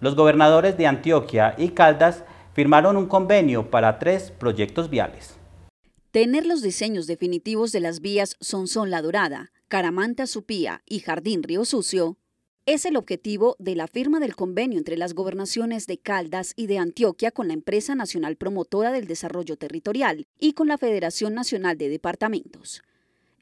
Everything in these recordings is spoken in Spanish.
Los gobernadores de Antioquia y Caldas firmaron un convenio para tres proyectos viales. Tener los diseños definitivos de las vías Sonsón La Dorada, Caramanta Supía y Jardín Río Sucio es el objetivo de la firma del convenio entre las gobernaciones de Caldas y de Antioquia con la empresa nacional promotora del desarrollo territorial y con la Federación Nacional de Departamentos.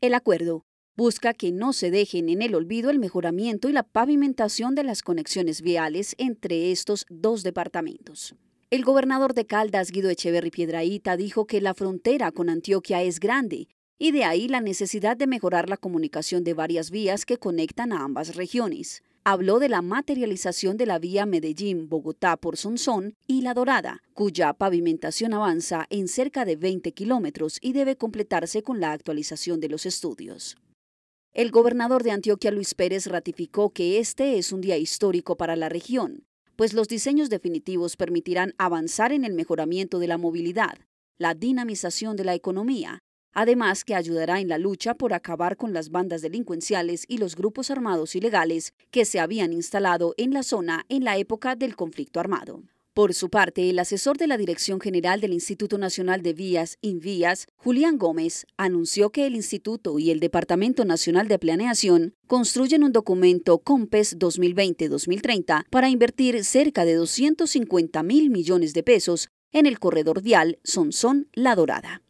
El acuerdo busca que no se dejen en el olvido el mejoramiento y la pavimentación de las conexiones viales entre estos dos departamentos. El gobernador de Caldas, Guido Echeverri Piedraíta, dijo que la frontera con Antioquia es grande y de ahí la necesidad de mejorar la comunicación de varias vías que conectan a ambas regiones. Habló de la materialización de la vía Medellín-Bogotá por Sonsón y La Dorada, cuya pavimentación avanza en cerca de 20 kilómetros y debe completarse con la actualización de los estudios. El gobernador de Antioquia, Luis Pérez, ratificó que este es un día histórico para la región, pues los diseños definitivos permitirán avanzar en el mejoramiento de la movilidad, la dinamización de la economía, además que ayudará en la lucha por acabar con las bandas delincuenciales y los grupos armados ilegales que se habían instalado en la zona en la época del conflicto armado. Por su parte, el asesor de la Dirección General del Instituto Nacional de Vías, INVÍAS, Julián Gómez, anunció que el Instituto y el Departamento Nacional de Planeación construyen un documento COMPES 2020-2030 para invertir cerca de 250 mil millones de pesos en el corredor vial Sonsón-La Dorada.